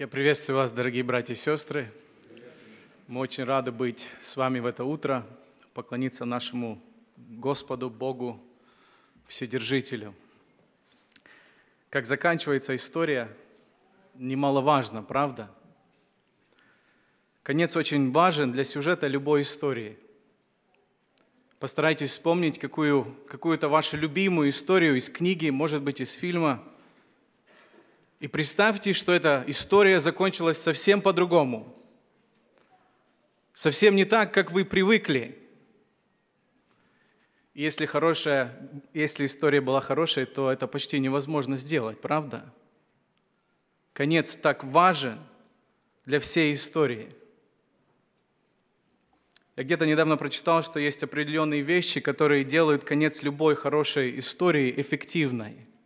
Я приветствую вас, дорогие братья и сестры. Мы очень рады быть с вами в это утро, поклониться нашему Господу, Богу, Вседержителю. Как заканчивается история, немаловажно, правда? Конец очень важен для сюжета любой истории. Постарайтесь вспомнить какую, какую-то вашу любимую историю из книги, может быть, из фильма – и представьте, что эта история закончилась совсем по-другому. Совсем не так, как вы привыкли. Если, хорошая, если история была хорошей, то это почти невозможно сделать, правда? Конец так важен для всей истории. Я где-то недавно прочитал, что есть определенные вещи, которые делают конец любой хорошей истории эффективной –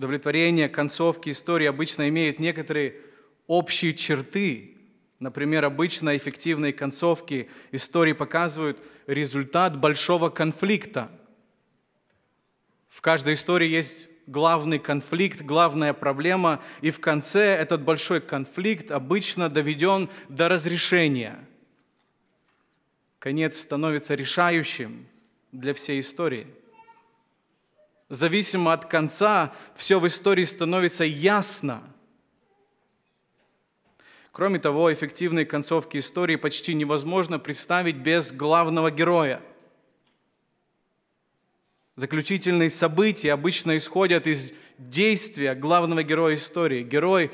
удовлетворения, концовки истории обычно имеет некоторые общие черты. Например, обычно эффективные концовки истории показывают результат большого конфликта. В каждой истории есть главный конфликт, главная проблема, и в конце этот большой конфликт обычно доведен до разрешения. Конец становится решающим для всей истории – зависимо от конца, все в истории становится ясно. Кроме того, эффективные концовки истории почти невозможно представить без главного героя. Заключительные события обычно исходят из действия главного героя истории. Герой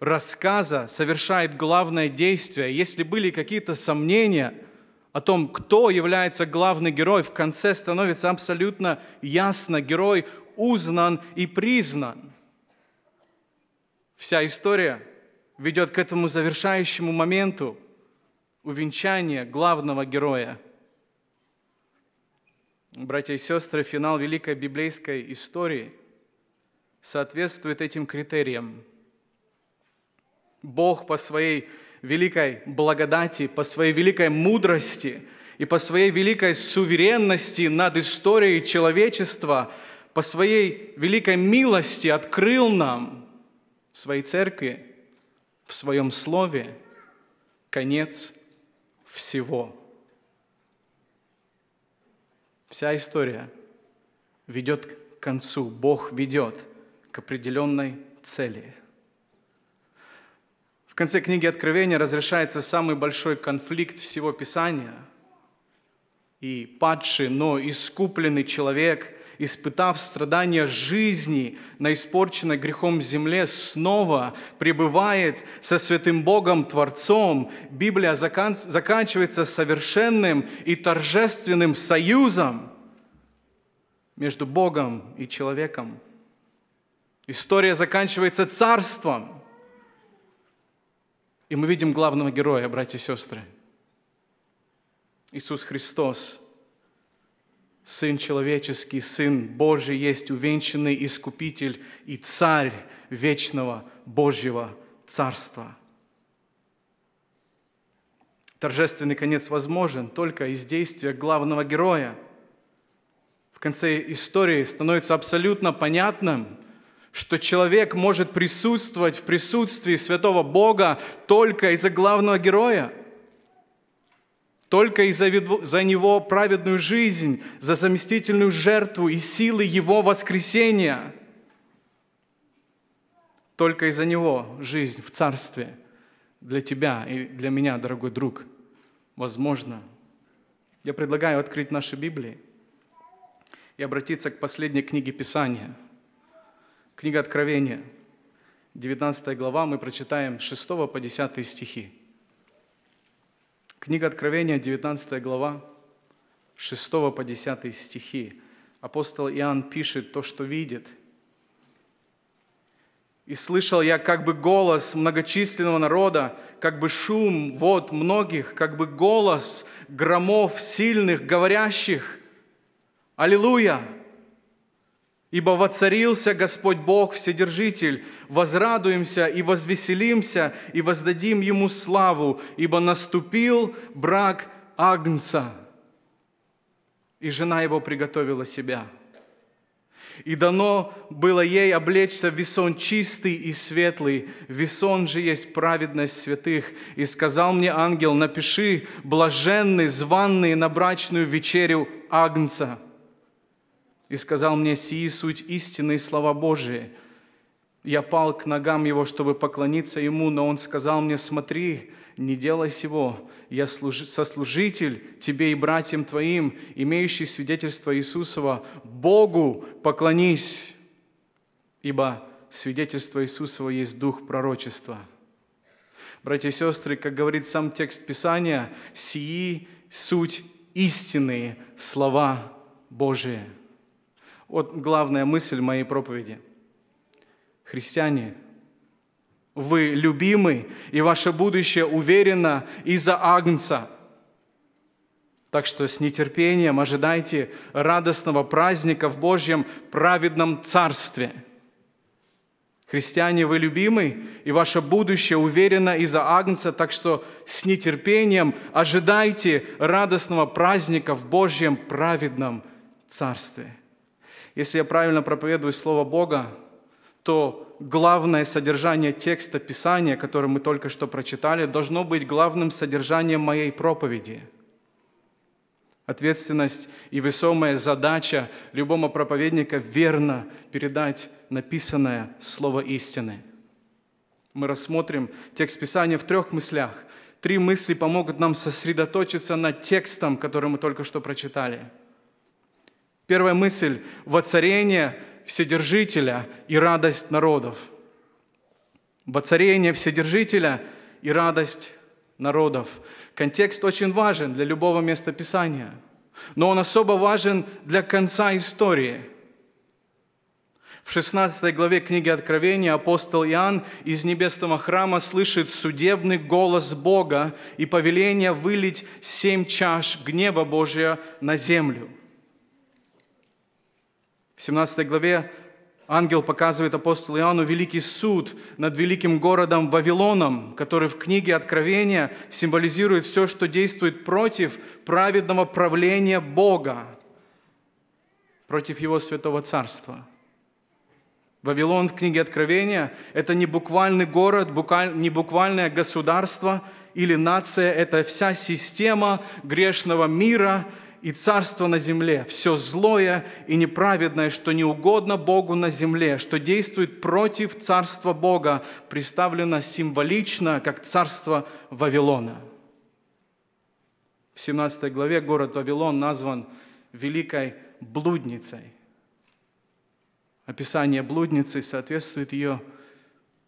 рассказа совершает главное действие. Если были какие-то сомнения – о том, кто является главный герой, в конце становится абсолютно ясно. Герой узнан и признан. Вся история ведет к этому завершающему моменту увенчания главного героя. Братья и сестры, финал великой библейской истории соответствует этим критериям. Бог по своей великой благодати, по своей великой мудрости и по своей великой суверенности над историей человечества, по своей великой милости открыл нам в своей церкви, в своем слове конец всего. Вся история ведет к концу, Бог ведет к определенной цели – конце книги Откровения разрешается самый большой конфликт всего Писания. И падший, но искупленный человек, испытав страдания жизни на испорченной грехом земле, снова пребывает со святым Богом, Творцом. Библия закан... заканчивается совершенным и торжественным союзом между Богом и человеком. История заканчивается царством – и мы видим главного героя, братья и сестры. Иисус Христос, Сын человеческий, Сын Божий, есть увенчанный Искупитель и Царь вечного Божьего Царства. Торжественный конец возможен только из действия главного героя. В конце истории становится абсолютно понятным – что человек может присутствовать в присутствии святого Бога только из-за главного героя, только из-за него праведную жизнь, за заместительную жертву и силы его воскресения. Только из-за него жизнь в царстве для тебя и для меня, дорогой друг, возможно. Я предлагаю открыть наши Библии и обратиться к последней книге Писания – Книга Откровения, 19 глава, мы прочитаем 6 по 10 стихи. Книга Откровения, 19 глава, 6 по 10 стихи. Апостол Иоанн пишет то, что видит. «И слышал я как бы голос многочисленного народа, как бы шум вод многих, как бы голос громов сильных, говорящих, «Аллилуйя!» Ибо воцарился Господь Бог Вседержитель, возрадуемся и возвеселимся, и воздадим Ему славу, ибо наступил брак Агнца. И жена его приготовила себя. И дано было ей облечься в весон чистый и светлый, весон же есть праведность святых. И сказал мне ангел, напиши, блаженный, званный на брачную вечерю Агнца – и сказал мне, «Сии суть истины и слова Божии». Я пал к ногам его, чтобы поклониться ему, но он сказал мне, «Смотри, не делай сего, я служ... сослужитель тебе и братьям твоим, имеющий свидетельство Иисусова, Богу поклонись, ибо свидетельство Иисусова есть дух пророчества». Братья и сестры, как говорит сам текст Писания, «Сии суть истинные слова Божие вот главная мысль моей проповеди. Христиане, вы любимы, и ваше будущее уверено из-за Агнца. Так что с нетерпением ожидайте радостного праздника в Божьем праведном Царстве. Христиане, вы любимы, и ваше будущее уверено из-за Агнца, так что с нетерпением ожидайте радостного праздника в Божьем праведном Царстве. Если я правильно проповедую Слово Бога, то главное содержание текста Писания, который мы только что прочитали, должно быть главным содержанием моей проповеди. Ответственность и весомая задача любого проповедника верно передать написанное Слово истины. Мы рассмотрим текст Писания в трех мыслях. Три мысли помогут нам сосредоточиться над текстом, который мы только что прочитали – Первая мысль – воцарение Вседержителя и радость народов. Воцарение Вседержителя и радость народов. Контекст очень важен для любого места Писания, но он особо важен для конца истории. В 16 главе книги Откровения апостол Иоанн из небесного храма слышит судебный голос Бога и повеление вылить семь чаш гнева Божия на землю – в 17 главе ангел показывает апостолу Иоанну великий суд над великим городом Вавилоном, который в книге Откровения символизирует все, что действует против праведного правления Бога, против Его Святого Царства. Вавилон в книге Откровения – это не буквальный город, букваль, не буквальное государство или нация, это вся система грешного мира – и царство на земле, все злое и неправедное, что не угодно Богу на земле, что действует против царства Бога, представлено символично как царство Вавилона. В 17 главе город Вавилон назван великой блудницей. Описание блудницы соответствует ее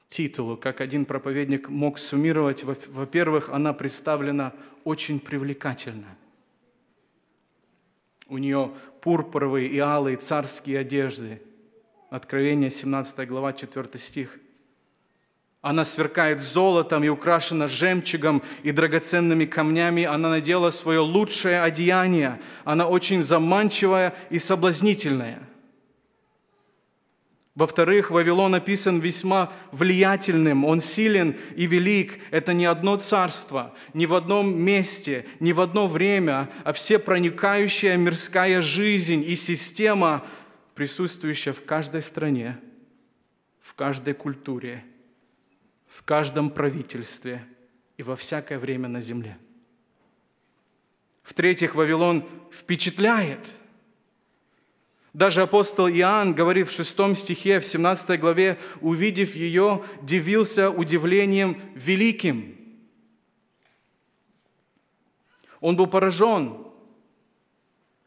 титулу. Как один проповедник мог суммировать, во-первых, она представлена очень привлекательно – у нее пурпуровые и алые царские одежды. Откровение 17 глава 4 стих. Она сверкает золотом и украшена жемчугом и драгоценными камнями. Она надела свое лучшее одеяние. Она очень заманчивая и соблазнительная – во-вторых, Вавилон описан весьма влиятельным, он силен и велик. Это не одно царство, не в одном месте, не в одно время, а все проникающая мирская жизнь и система, присутствующая в каждой стране, в каждой культуре, в каждом правительстве и во всякое время на земле. В-третьих, Вавилон впечатляет – даже апостол Иоанн говорит в 6 стихе, в 17 главе, увидев ее, дивился удивлением великим. Он был поражен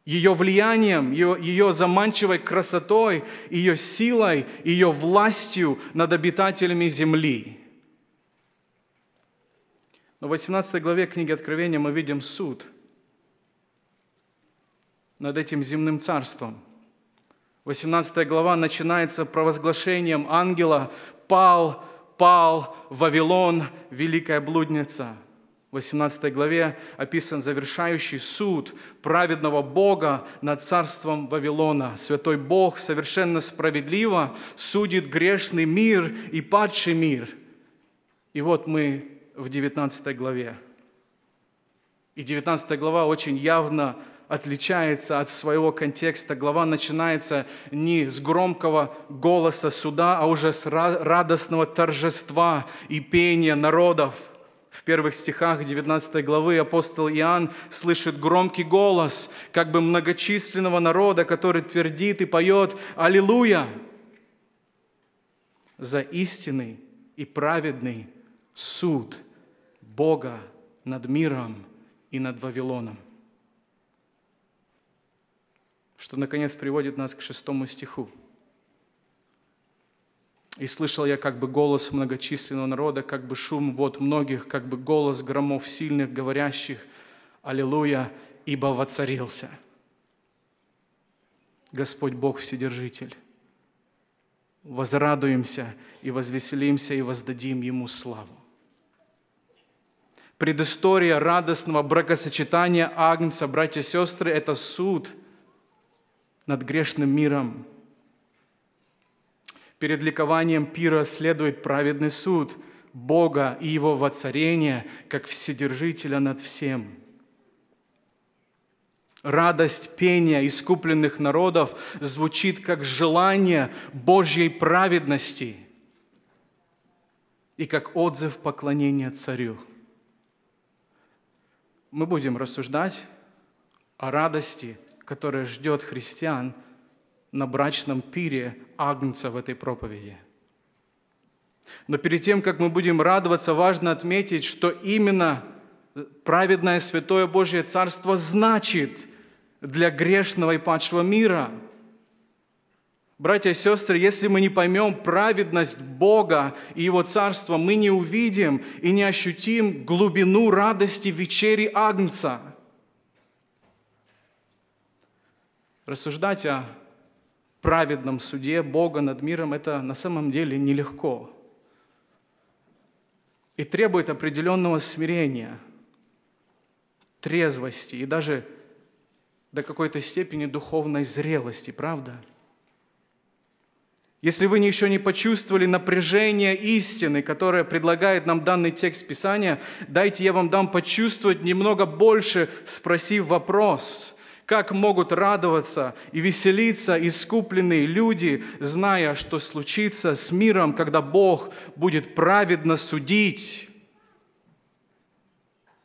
ее влиянием, ее, ее заманчивой красотой, ее силой, ее властью над обитателями земли. Но в 18 главе книги Откровения мы видим суд над этим земным царством – 18 глава начинается провозглашением ангела «Пал, пал, Вавилон, великая блудница». В 18 главе описан завершающий суд праведного Бога над царством Вавилона. Святой Бог совершенно справедливо судит грешный мир и падший мир. И вот мы в 19 главе. И 19 глава очень явно отличается от своего контекста. Глава начинается не с громкого голоса суда, а уже с радостного торжества и пения народов. В первых стихах 19 главы апостол Иоанн слышит громкий голос как бы многочисленного народа, который твердит и поет «Аллилуйя!» за истинный и праведный суд Бога над миром и над Вавилоном что, наконец, приводит нас к шестому стиху. «И слышал я как бы голос многочисленного народа, как бы шум вод многих, как бы голос громов сильных, говорящих, «Аллилуйя, ибо воцарился». Господь Бог Вседержитель. Возрадуемся и возвеселимся и воздадим Ему славу. Предыстория радостного бракосочетания Агнца, братья и сестры, это суд – над грешным миром. Перед ликованием пира следует праведный суд Бога и Его воцарение, как Вседержителя над всем – Радость пения искупленных народов звучит как желание Божьей праведности и как отзыв поклонения Царю. Мы будем рассуждать о радости которая ждет христиан на брачном пире Агнца в этой проповеди. Но перед тем, как мы будем радоваться, важно отметить, что именно праведное святое Божье Царство значит для грешного и падшего мира – Братья и сестры, если мы не поймем праведность Бога и Его Царства, мы не увидим и не ощутим глубину радости вечери Агнца – Рассуждать о праведном суде Бога над миром – это на самом деле нелегко. И требует определенного смирения, трезвости и даже до какой-то степени духовной зрелости, правда? Если вы еще не почувствовали напряжение истины, которое предлагает нам данный текст Писания, дайте я вам дам почувствовать немного больше, спросив вопрос – как могут радоваться и веселиться искупленные люди, зная, что случится с миром, когда Бог будет праведно судить?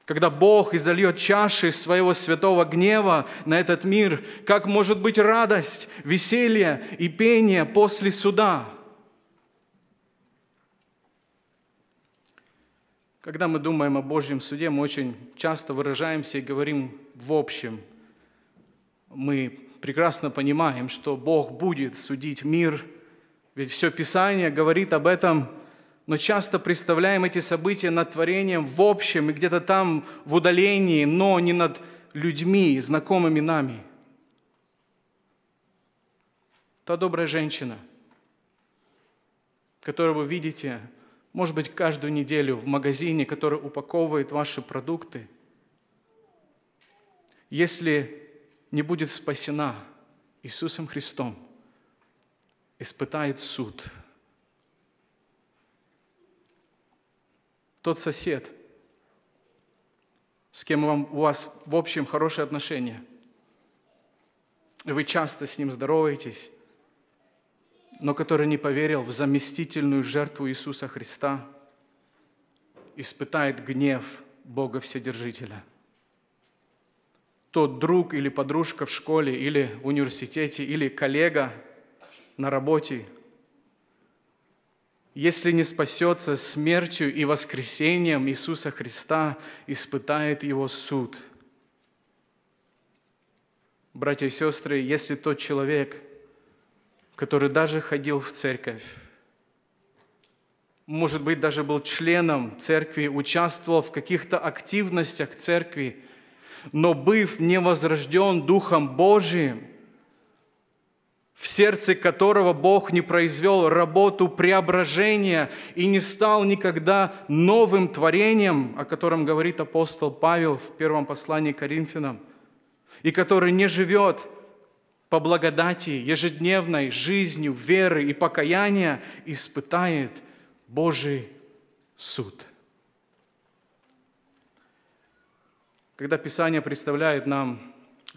Когда Бог изольет чаши своего святого гнева на этот мир, как может быть радость, веселье и пение после суда? Когда мы думаем о Божьем суде, мы очень часто выражаемся и говорим в общем – мы прекрасно понимаем, что Бог будет судить мир, ведь все Писание говорит об этом, но часто представляем эти события над творением в общем и где-то там в удалении, но не над людьми, знакомыми нами. Та добрая женщина, которую вы видите, может быть, каждую неделю в магазине, который упаковывает ваши продукты, если не будет спасена Иисусом Христом, испытает суд. Тот сосед, с кем вам, у вас в общем хорошие отношения, вы часто с ним здороваетесь, но который не поверил в заместительную жертву Иисуса Христа, испытает гнев Бога Вседержителя – тот друг или подружка в школе, или в университете, или коллега на работе, если не спасется смертью и воскресением Иисуса Христа, испытает его суд. Братья и сестры, если тот человек, который даже ходил в церковь, может быть, даже был членом церкви, участвовал в каких-то активностях церкви, но быв не возрожден Духом Божиим, в сердце которого Бог не произвел работу преображения и не стал никогда новым творением, о котором говорит апостол Павел в первом послании к Коринфянам, и который не живет по благодати ежедневной жизнью веры и покаяния, испытает Божий суд. когда Писание представляет нам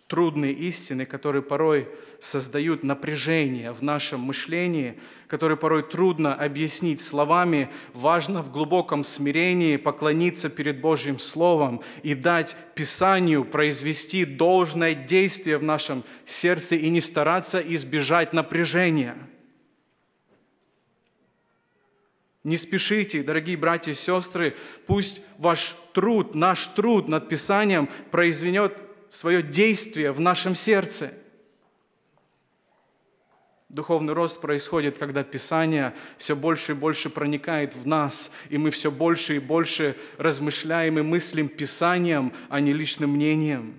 трудные истины, которые порой создают напряжение в нашем мышлении, которые порой трудно объяснить словами, важно в глубоком смирении поклониться перед Божьим Словом и дать Писанию произвести должное действие в нашем сердце и не стараться избежать напряжения – Не спешите, дорогие братья и сестры, пусть ваш труд, наш труд над Писанием произведет свое действие в нашем сердце. Духовный рост происходит, когда Писание все больше и больше проникает в нас, и мы все больше и больше размышляем и мыслим Писанием, а не личным мнением.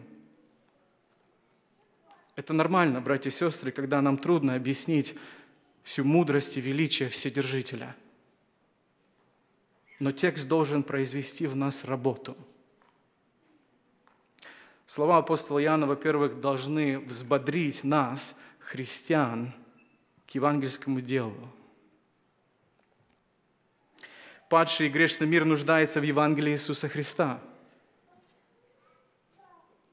Это нормально, братья и сестры, когда нам трудно объяснить всю мудрость и величие Вседержителя – но текст должен произвести в нас работу. Слова апостола Иоанна, во-первых, должны взбодрить нас, христиан, к евангельскому делу. Падший и грешный мир нуждается в Евангелии Иисуса Христа.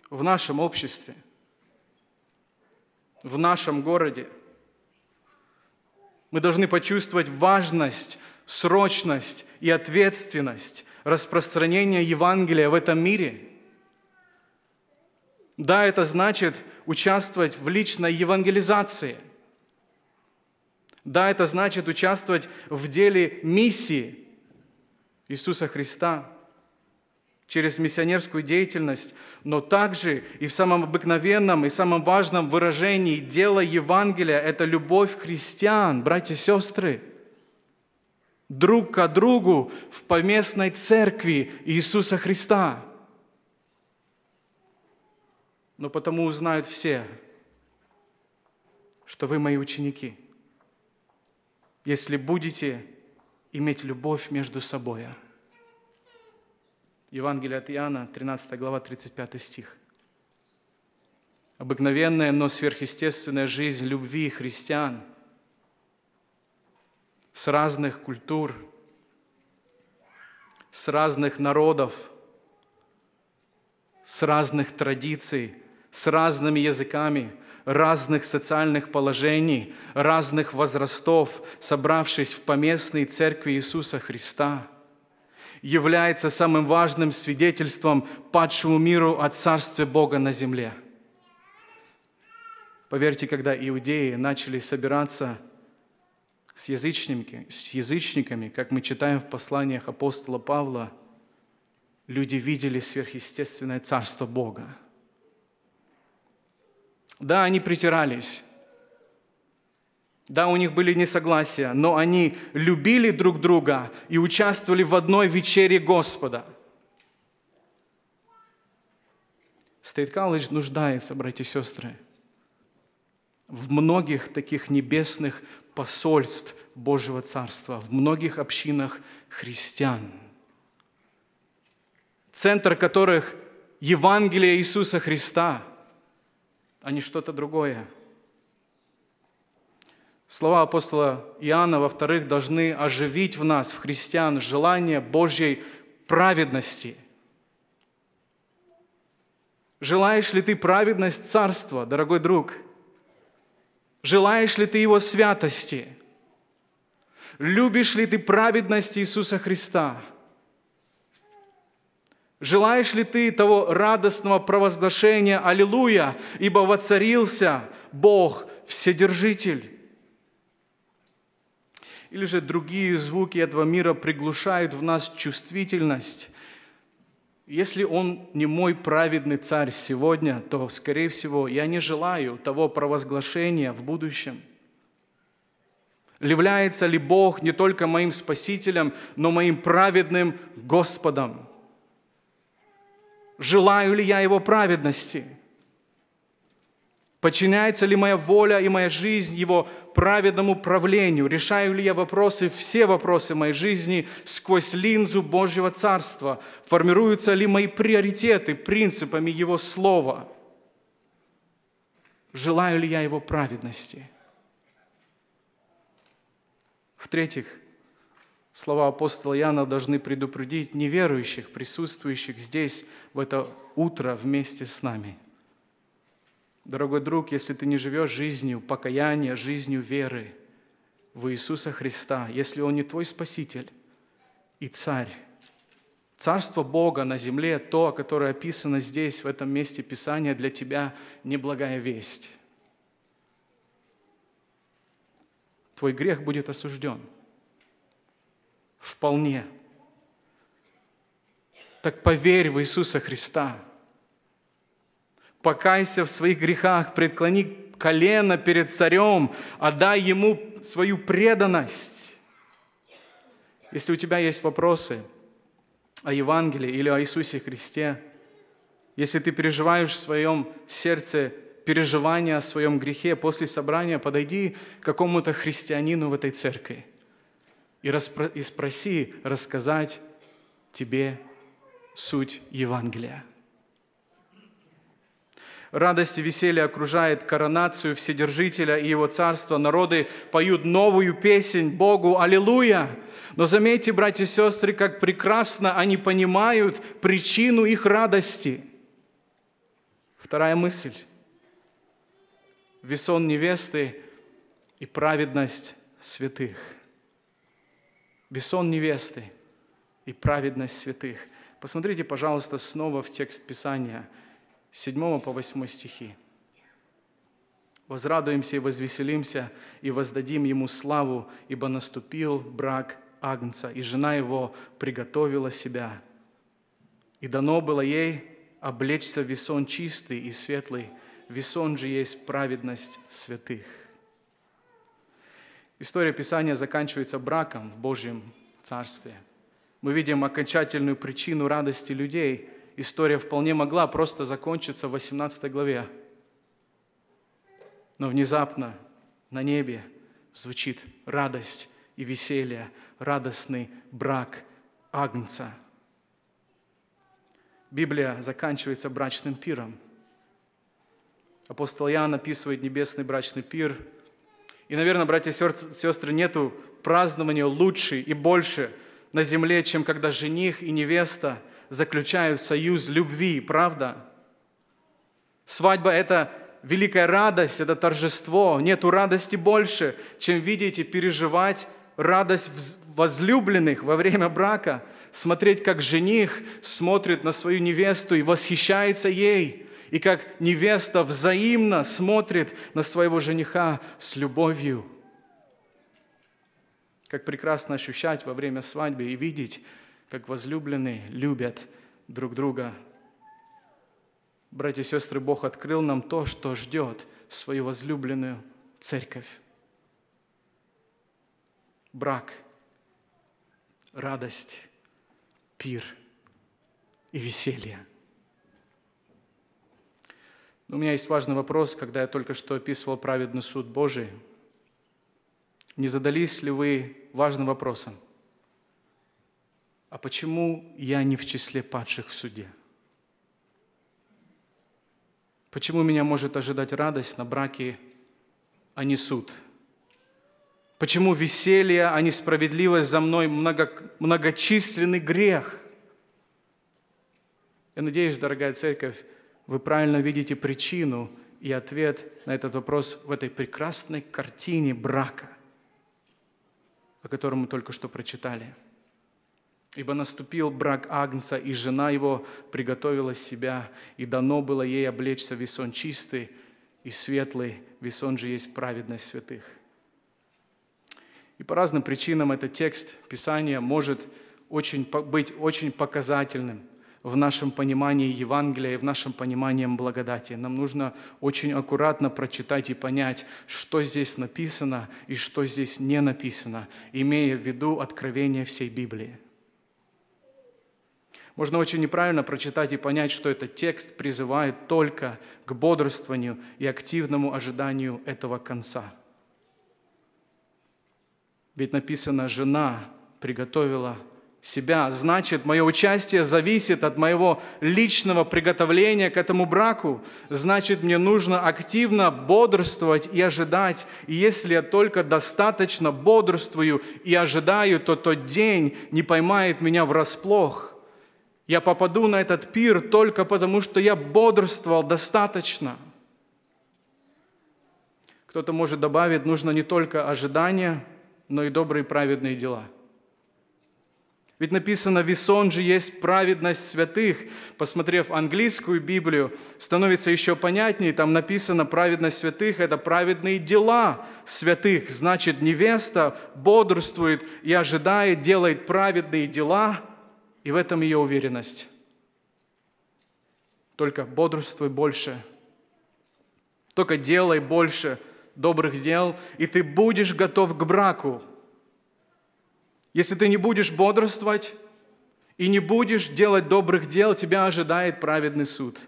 В нашем обществе, в нашем городе – мы должны почувствовать важность срочность и ответственность распространения Евангелия в этом мире. Да, это значит участвовать в личной евангелизации. Да, это значит участвовать в деле миссии Иисуса Христа через миссионерскую деятельность, но также и в самом обыкновенном и самом важном выражении дела Евангелия – это любовь христиан, братья и сестры – друг к другу в поместной церкви Иисуса Христа. Но потому узнают все, что вы мои ученики, если будете иметь любовь между собой. Евангелие от Иоанна, 13 глава, 35 стих. Обыкновенная, но сверхъестественная жизнь любви христиан – с разных культур, с разных народов, с разных традиций, с разными языками, разных социальных положений, разных возрастов, собравшись в поместной церкви Иисуса Христа, является самым важным свидетельством падшему миру о Царстве Бога на земле. Поверьте, когда иудеи начали собираться – с язычниками, с язычниками, как мы читаем в посланиях апостола Павла, люди видели сверхъестественное царство Бога. Да, они притирались. Да, у них были несогласия, но они любили друг друга и участвовали в одной вечере Господа. Стейт Колледж нуждается, братья и сестры, в многих таких небесных посольств Божьего Царства в многих общинах христиан, центр которых Евангелие Иисуса Христа, а не что-то другое. Слова апостола Иоанна, во-вторых, должны оживить в нас, в христиан, желание Божьей праведности. Желаешь ли ты праведность Царства, дорогой друг – Желаешь ли ты Его святости? Любишь ли ты праведность Иисуса Христа? Желаешь ли ты того радостного провозглашения «Аллилуйя, ибо воцарился Бог Вседержитель»? Или же другие звуки этого мира приглушают в нас чувствительность если он не мой праведный царь сегодня, то, скорее всего, я не желаю того провозглашения в будущем. Является ли Бог не только моим спасителем, но моим праведным Господом? Желаю ли я Его праведности? Подчиняется ли моя воля и моя жизнь Его праведному правлению? Решаю ли я вопросы, все вопросы моей жизни сквозь линзу Божьего Царства? Формируются ли мои приоритеты принципами Его Слова? Желаю ли я Его праведности? В-третьих, слова апостола Яна должны предупредить неверующих, присутствующих здесь в это утро вместе с нами – Дорогой друг, если ты не живешь жизнью покаяния, жизнью веры в Иисуса Христа, если Он не твой Спаситель и Царь, Царство Бога на земле, то, которое описано здесь, в этом месте Писания, для тебя неблагая весть. Твой грех будет осужден. Вполне. Так поверь в Иисуса Христа – покайся в своих грехах, преклони колено перед царем, отдай ему свою преданность. Если у тебя есть вопросы о Евангелии или о Иисусе Христе, если ты переживаешь в своем сердце переживания о своем грехе после собрания, подойди к какому-то христианину в этой церкви и, распро- и спроси рассказать тебе суть Евангелия. Радость и веселье окружает коронацию Вседержителя и Его Царства. Народы поют новую песнь Богу «Аллилуйя!». Но заметьте, братья и сестры, как прекрасно они понимают причину их радости. Вторая мысль. Весон невесты и праведность святых. Весон невесты и праведность святых. Посмотрите, пожалуйста, снова в текст Писания – 7 по 8 стихи. «Возрадуемся и возвеселимся, и воздадим Ему славу, ибо наступил брак Агнца, и жена его приготовила себя. И дано было ей облечься в весон чистый и светлый, весон же есть праведность святых». История Писания заканчивается браком в Божьем Царстве. Мы видим окончательную причину радости людей – история вполне могла просто закончиться в 18 главе. Но внезапно на небе звучит радость и веселье, радостный брак Агнца. Библия заканчивается брачным пиром. Апостол Иоанн описывает небесный брачный пир. И, наверное, братья и сестры, нету празднования лучше и больше на земле, чем когда жених и невеста – заключают союз любви, правда? Свадьба – это великая радость, это торжество. Нету радости больше, чем видеть и переживать радость возлюбленных во время брака, смотреть, как жених смотрит на свою невесту и восхищается ей, и как невеста взаимно смотрит на своего жениха с любовью. Как прекрасно ощущать во время свадьбы и видеть, как возлюбленные любят друг друга. Братья и сестры, Бог открыл нам то, что ждет свою возлюбленную церковь. Брак, радость, пир и веселье. Но У меня есть важный вопрос, когда я только что описывал праведный суд Божий. Не задались ли вы важным вопросом – а почему я не в числе падших в суде? Почему меня может ожидать радость на браке, а не суд? Почему веселье, а не справедливость за мной много, многочисленный грех? Я надеюсь, дорогая церковь, вы правильно видите причину и ответ на этот вопрос в этой прекрасной картине брака, о котором мы только что прочитали – Ибо наступил брак Агнца, и жена его приготовила себя, и дано было ей облечься весон чистый и светлый, весон же есть праведность святых. И по разным причинам этот текст Писания может очень, быть очень показательным в нашем понимании Евангелия и в нашем понимании благодати. Нам нужно очень аккуратно прочитать и понять, что здесь написано и что здесь не написано, имея в виду откровение всей Библии. Можно очень неправильно прочитать и понять, что этот текст призывает только к бодрствованию и активному ожиданию этого конца. Ведь написано, жена приготовила себя. Значит, мое участие зависит от моего личного приготовления к этому браку. Значит, мне нужно активно бодрствовать и ожидать. И если я только достаточно бодрствую и ожидаю, то тот день не поймает меня врасплох. Я попаду на этот пир только потому, что я бодрствовал достаточно. Кто-то может добавить, нужно не только ожидание, но и добрые праведные дела – ведь написано, весон же есть праведность святых. Посмотрев английскую Библию, становится еще понятнее, там написано, праведность святых – это праведные дела святых. Значит, невеста бодрствует и ожидает, делает праведные дела – и в этом ее уверенность. Только бодрствуй больше, только делай больше добрых дел, и ты будешь готов к браку. Если ты не будешь бодрствовать и не будешь делать добрых дел, тебя ожидает праведный суд.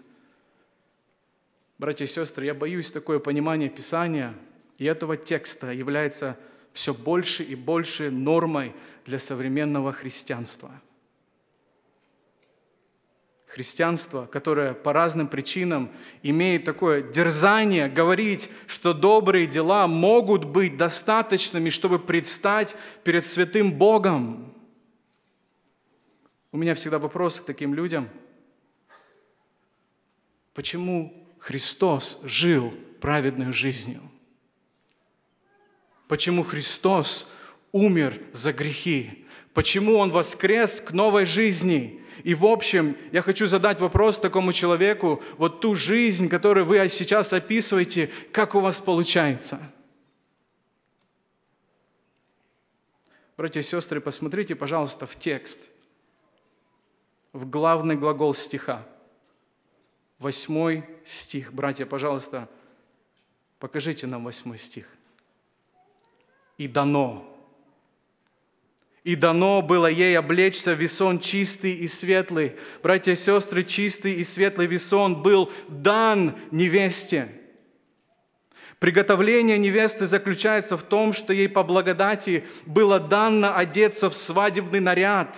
Братья и сестры, я боюсь, такое понимание Писания и этого текста является все больше и больше нормой для современного христианства – христианство, которое по разным причинам имеет такое дерзание говорить, что добрые дела могут быть достаточными, чтобы предстать перед святым Богом. У меня всегда вопрос к таким людям. Почему Христос жил праведной жизнью? Почему Христос умер за грехи? Почему Он воскрес к новой жизни? И в общем, я хочу задать вопрос такому человеку, вот ту жизнь, которую вы сейчас описываете, как у вас получается? Братья и сестры, посмотрите, пожалуйста, в текст, в главный глагол стиха. Восьмой стих. Братья, пожалуйста, покажите нам восьмой стих. И дано и дано было ей облечься весон чистый и светлый. Братья и сестры, чистый и светлый весон был дан невесте. Приготовление невесты заключается в том, что ей по благодати было дано одеться в свадебный наряд.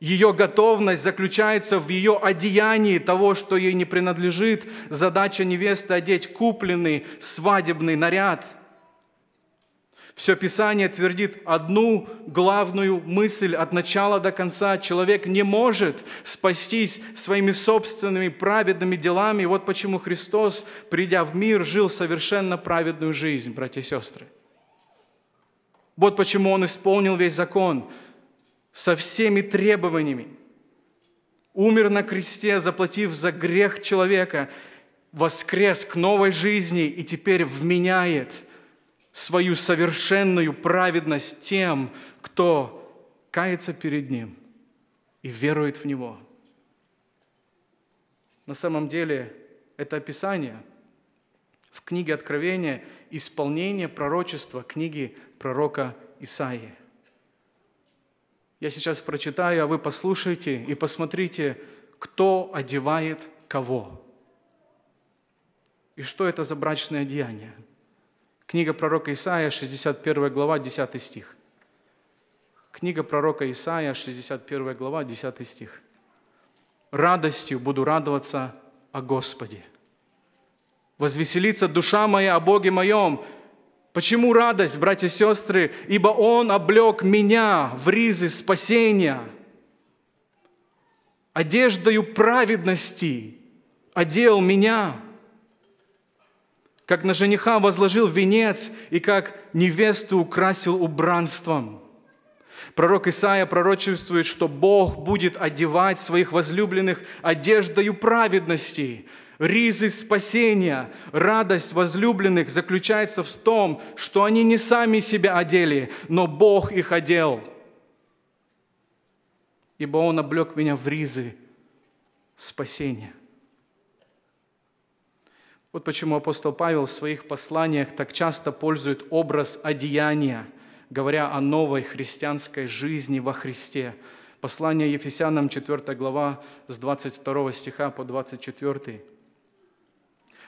Ее готовность заключается в ее одеянии того, что ей не принадлежит. Задача невесты – одеть купленный свадебный наряд – все Писание твердит одну главную мысль от начала до конца. Человек не может спастись своими собственными праведными делами. И вот почему Христос, придя в мир, жил совершенно праведную жизнь, братья и сестры. Вот почему Он исполнил весь закон со всеми требованиями. Умер на кресте, заплатив за грех человека, воскрес к новой жизни и теперь вменяет – свою совершенную праведность тем, кто кается перед Ним и верует в Него. На самом деле это описание в книге Откровения исполнение пророчества книги пророка Исаии. Я сейчас прочитаю, а вы послушайте и посмотрите, кто одевает кого. И что это за брачное одеяние – Книга пророка Исаия, 61 глава, 10 стих. Книга пророка Исаия, 61 глава, 10 стих. «Радостью буду радоваться о Господе. Возвеселится душа моя о Боге моем. Почему радость, братья и сестры? Ибо Он облег меня в ризы спасения, одеждою праведности одел меня» как на жениха возложил венец и как невесту украсил убранством. Пророк Исаия пророчествует, что Бог будет одевать своих возлюбленных одеждою праведности, ризы спасения, радость возлюбленных заключается в том, что они не сами себя одели, но Бог их одел. Ибо Он облег меня в ризы спасения. Вот почему апостол Павел в своих посланиях так часто пользует образ одеяния, говоря о новой христианской жизни во Христе. Послание Ефесянам, 4 глава, с 22 стиха по 24.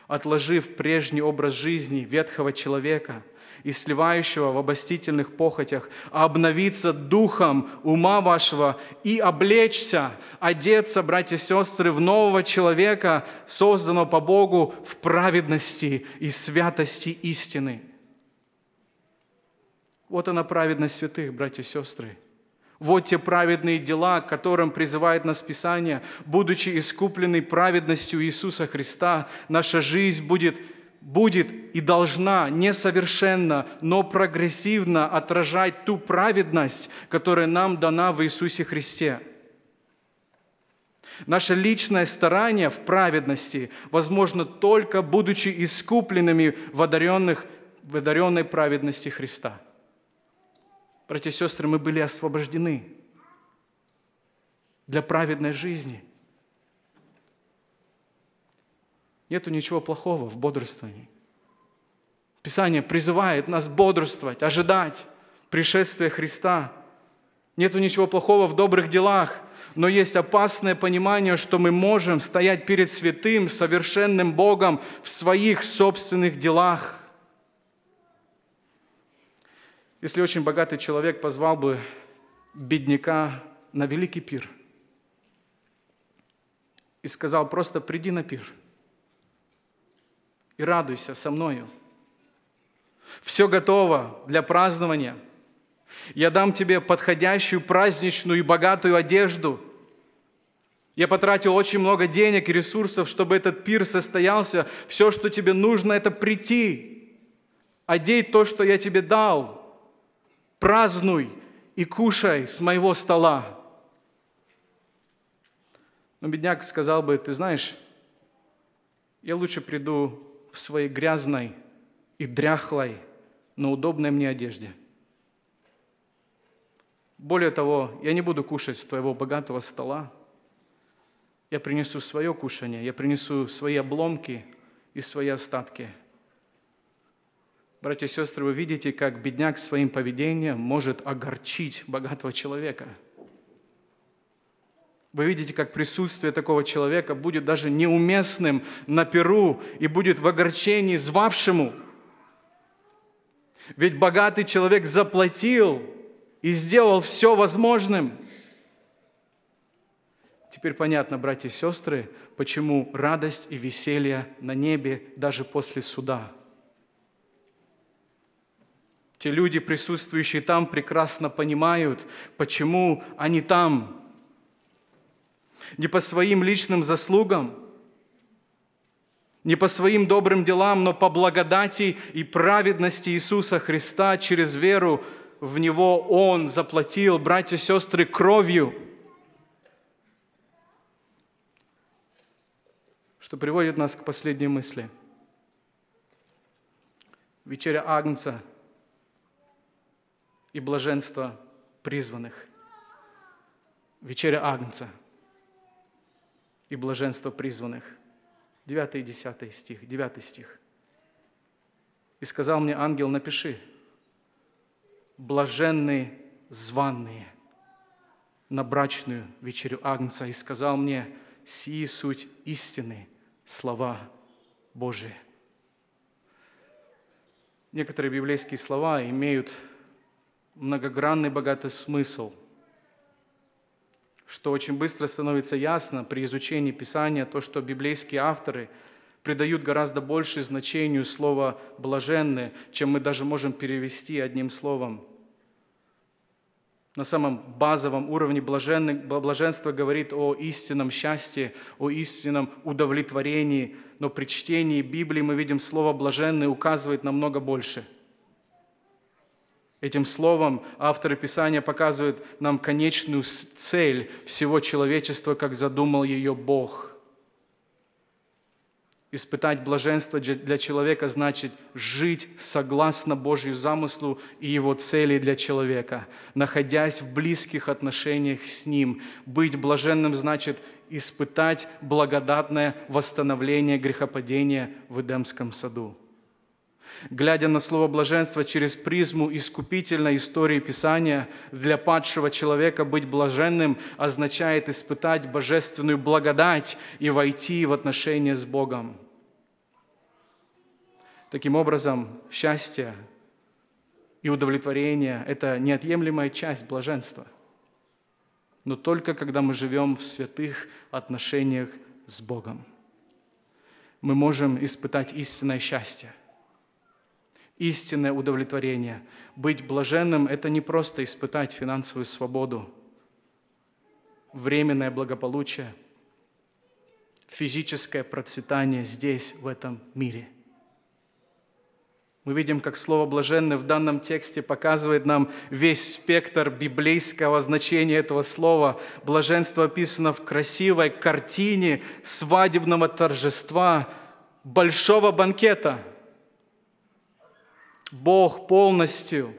«Отложив прежний образ жизни ветхого человека – и сливающего в обостительных похотях, а обновиться духом ума вашего и облечься, одеться, братья и сестры, в нового человека, созданного по Богу в праведности и святости истины». Вот она праведность святых, братья и сестры. Вот те праведные дела, к которым призывает нас Писание, будучи искупленной праведностью Иисуса Христа, наша жизнь будет будет и должна несовершенно, но прогрессивно отражать ту праведность, которая нам дана в Иисусе Христе. Наше личное старание в праведности возможно только будучи искупленными в, одаренных, в одаренной праведности Христа. Братья и сестры, мы были освобождены для праведной жизни – Нету ничего плохого в бодрствовании. Писание призывает нас бодрствовать, ожидать пришествия Христа. Нету ничего плохого в добрых делах, но есть опасное понимание, что мы можем стоять перед святым, совершенным Богом в своих собственных делах. Если очень богатый человек позвал бы бедняка на великий пир и сказал просто «приди на пир», и радуйся со мною. Все готово для празднования. Я дам тебе подходящую, праздничную и богатую одежду. Я потратил очень много денег и ресурсов, чтобы этот пир состоялся. Все, что тебе нужно, это прийти, одеть то, что я тебе дал. Празднуй и кушай с моего стола. Но бедняк сказал бы, ты знаешь, я лучше приду в своей грязной и дряхлой, но удобной мне одежде. Более того, я не буду кушать с твоего богатого стола. Я принесу свое кушание, я принесу свои обломки и свои остатки. Братья и сестры, вы видите, как бедняк своим поведением может огорчить богатого человека – вы видите, как присутствие такого человека будет даже неуместным на перу и будет в огорчении звавшему. Ведь богатый человек заплатил и сделал все возможным. Теперь понятно, братья и сестры, почему радость и веселье на небе даже после суда. Те люди, присутствующие там, прекрасно понимают, почему они там – не по своим личным заслугам, не по своим добрым делам, но по благодати и праведности Иисуса Христа через веру в Него Он заплатил, братья и сестры, кровью, что приводит нас к последней мысли. Вечеря Агнца и блаженство призванных. Вечеря Агнца – и блаженство призванных. 9 и 10 стих, 9 стих. И сказал мне ангел, напиши, блаженные званные на брачную вечерю Агнца, и сказал мне, сии суть истины, слова Божии. Некоторые библейские слова имеют многогранный богатый смысл – что очень быстро становится ясно при изучении Писания, то, что библейские авторы придают гораздо больше значению слова «блаженны», чем мы даже можем перевести одним словом. На самом базовом уровне блаженство говорит о истинном счастье, о истинном удовлетворении, но при чтении Библии мы видим слово «блаженный» указывает намного больше – Этим словом авторы Писания показывают нам конечную цель всего человечества, как задумал ее Бог – Испытать блаженство для человека значит жить согласно Божью замыслу и его цели для человека, находясь в близких отношениях с Ним. Быть блаженным значит испытать благодатное восстановление грехопадения в Эдемском саду глядя на слово блаженства через призму искупительной истории Писания, для падшего человека быть блаженным означает испытать божественную благодать и войти в отношения с Богом. Таким образом, счастье и удовлетворение – это неотъемлемая часть блаженства. Но только когда мы живем в святых отношениях с Богом, мы можем испытать истинное счастье – истинное удовлетворение. Быть блаженным – это не просто испытать финансовую свободу, временное благополучие, физическое процветание здесь, в этом мире. Мы видим, как слово «блаженный» в данном тексте показывает нам весь спектр библейского значения этого слова. Блаженство описано в красивой картине свадебного торжества, большого банкета – Бог полностью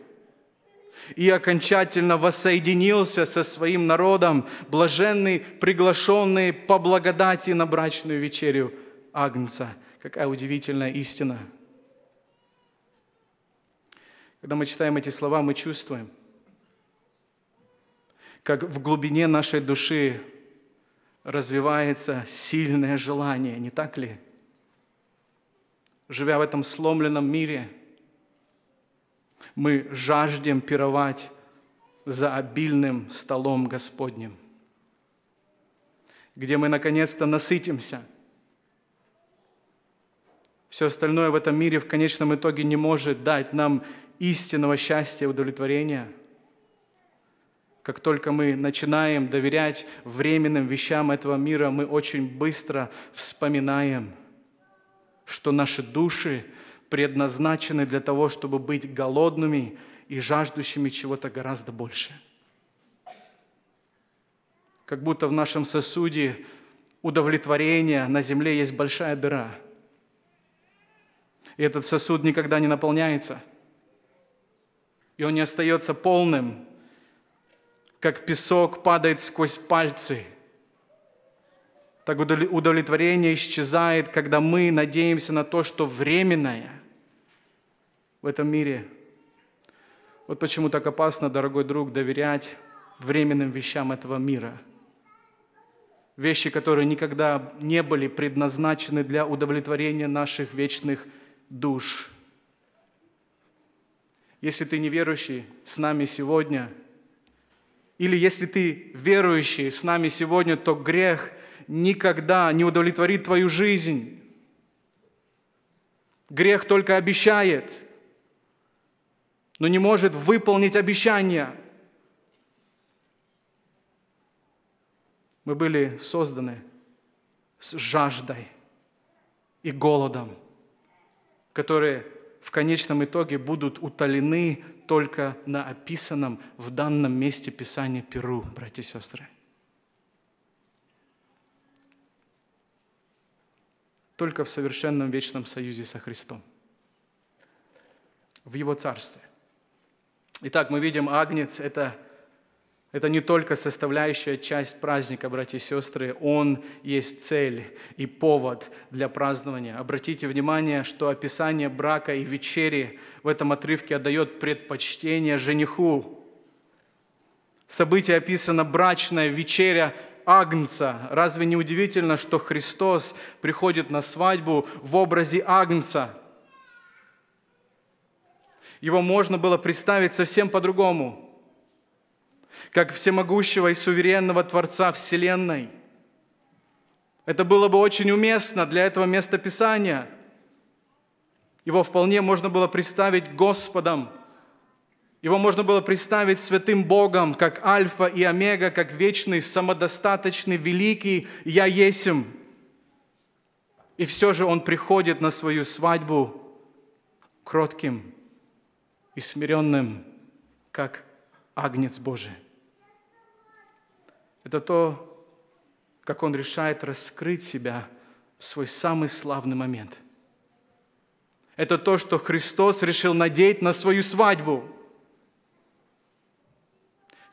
и окончательно воссоединился со своим народом, блаженный, приглашенный по благодати на брачную вечерю Агнца. Какая удивительная истина! Когда мы читаем эти слова, мы чувствуем, как в глубине нашей души развивается сильное желание, не так ли? Живя в этом сломленном мире – мы жаждем пировать за обильным столом Господним, где мы наконец-то насытимся. Все остальное в этом мире в конечном итоге не может дать нам истинного счастья и удовлетворения. Как только мы начинаем доверять временным вещам этого мира, мы очень быстро вспоминаем, что наши души предназначены для того, чтобы быть голодными и жаждущими чего-то гораздо больше. Как будто в нашем сосуде удовлетворения на земле есть большая дыра. И этот сосуд никогда не наполняется. И он не остается полным, как песок падает сквозь пальцы. Так удовлетворение исчезает, когда мы надеемся на то, что временное – в этом мире. Вот почему так опасно, дорогой друг, доверять временным вещам этого мира. Вещи, которые никогда не были предназначены для удовлетворения наших вечных душ. Если ты неверующий с нами сегодня, или если ты верующий с нами сегодня, то грех никогда не удовлетворит твою жизнь. Грех только обещает – но не может выполнить обещание. Мы были созданы с жаждой и голодом, которые в конечном итоге будут утолены только на описанном в данном месте Писания Перу, братья и сестры. Только в совершенном вечном союзе со Христом, в Его Царстве. Итак, мы видим, Агнец – это, это не только составляющая часть праздника, братья и сестры, он есть цель и повод для празднования. Обратите внимание, что описание брака и вечери в этом отрывке отдает предпочтение жениху. Событие описано брачная вечеря Агнца. Разве не удивительно, что Христос приходит на свадьбу в образе Агнца – его можно было представить совсем по-другому, как всемогущего и суверенного Творца Вселенной. Это было бы очень уместно для этого места Писания. Его вполне можно было представить Господом, его можно было представить святым Богом, как Альфа и Омега, как вечный, самодостаточный, великий «Я есим». И все же он приходит на свою свадьбу кротким, и смиренным, как агнец Божий. Это то, как он решает раскрыть себя в свой самый славный момент. Это то, что Христос решил надеть на свою свадьбу.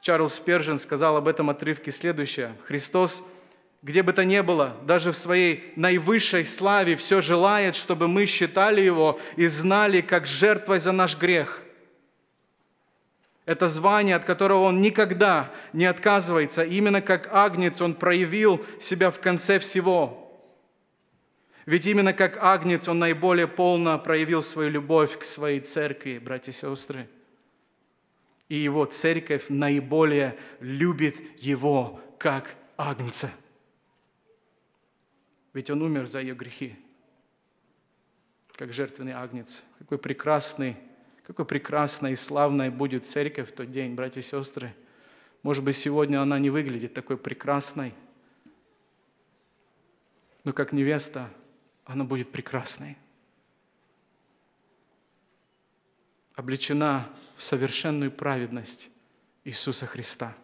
Чарльз Спержин сказал об этом отрывке следующее. Христос – где бы то ни было, даже в своей наивысшей славе, все желает, чтобы мы считали Его и знали, как жертвой за наш грех. Это звание, от которого он никогда не отказывается. И именно как агнец он проявил себя в конце всего. Ведь именно как агнец он наиболее полно проявил свою любовь к своей церкви, братья и сестры. И его церковь наиболее любит его как агнца. Ведь он умер за ее грехи, как жертвенный агнец. Какой прекрасный какой прекрасной и славной будет церковь в тот день, братья и сестры. Может быть, сегодня она не выглядит такой прекрасной, но как невеста она будет прекрасной. Облечена в совершенную праведность Иисуса Христа.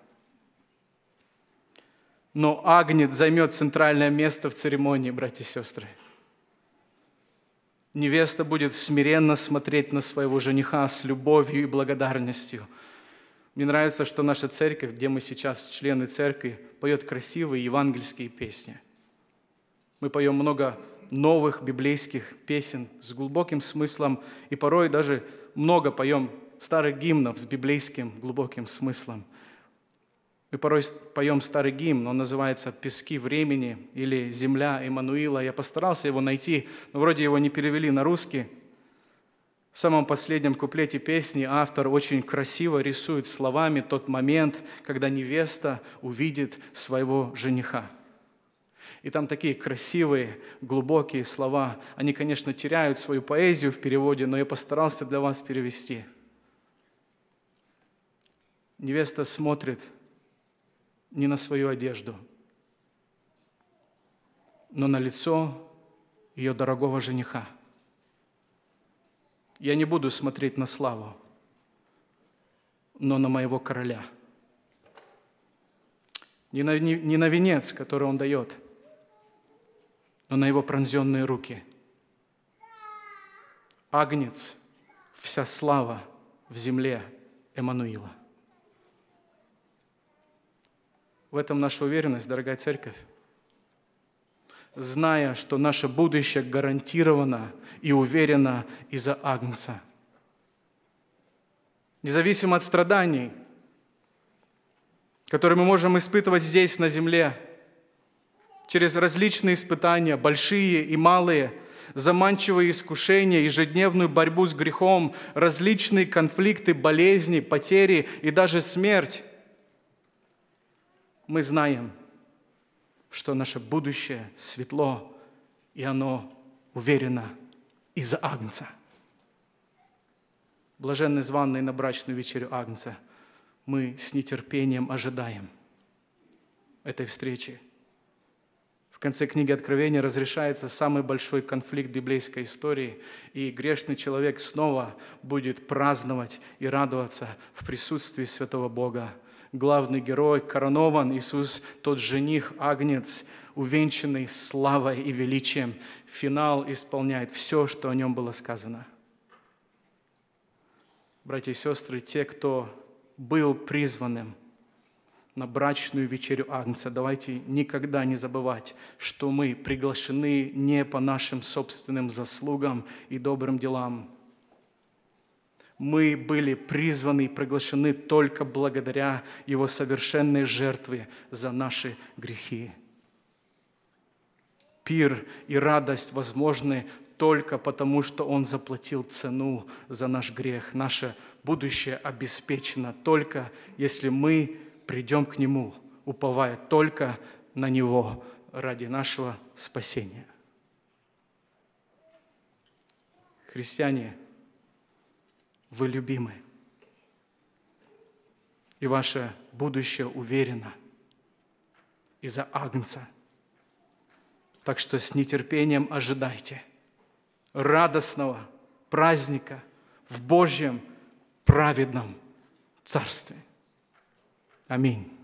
Но агнец займет центральное место в церемонии, братья и сестры. Невеста будет смиренно смотреть на своего жениха с любовью и благодарностью. Мне нравится, что наша церковь, где мы сейчас члены церкви, поет красивые евангельские песни. Мы поем много новых библейских песен с глубоким смыслом, и порой даже много поем старых гимнов с библейским глубоким смыслом – мы порой поем старый гимн, он называется «Пески времени» или «Земля Эммануила». Я постарался его найти, но вроде его не перевели на русский. В самом последнем куплете песни автор очень красиво рисует словами тот момент, когда невеста увидит своего жениха. И там такие красивые, глубокие слова. Они, конечно, теряют свою поэзию в переводе, но я постарался для вас перевести. Невеста смотрит – не на свою одежду, но на лицо ее дорогого жениха. Я не буду смотреть на славу, но на моего короля. Не на, не, не на венец, который он дает, но на его пронзенные руки. Агнец, вся слава в земле Эммануила. В этом наша уверенность, дорогая церковь. Зная, что наше будущее гарантировано и уверено из-за Агнца. Независимо от страданий, которые мы можем испытывать здесь, на земле, через различные испытания, большие и малые, заманчивые искушения, ежедневную борьбу с грехом, различные конфликты, болезни, потери и даже смерть мы знаем, что наше будущее светло, и оно уверенно из-за Агнца. Блаженный званный на брачную вечерю Агнца, мы с нетерпением ожидаем этой встречи. В конце книги Откровения разрешается самый большой конфликт библейской истории, и грешный человек снова будет праздновать и радоваться в присутствии святого Бога главный герой коронован, Иисус тот жених, агнец, увенчанный славой и величием. Финал исполняет все, что о нем было сказано. Братья и сестры, те, кто был призванным на брачную вечерю Агнца, давайте никогда не забывать, что мы приглашены не по нашим собственным заслугам и добрым делам – мы были призваны и приглашены только благодаря Его совершенной жертве за наши грехи. Пир и радость возможны только потому, что Он заплатил цену за наш грех. Наше будущее обеспечено только, если мы придем к Нему, уповая только на Него ради нашего спасения. Христиане – вы любимы. И ваше будущее уверено из-за Агнца. Так что с нетерпением ожидайте радостного праздника в Божьем праведном Царстве. Аминь.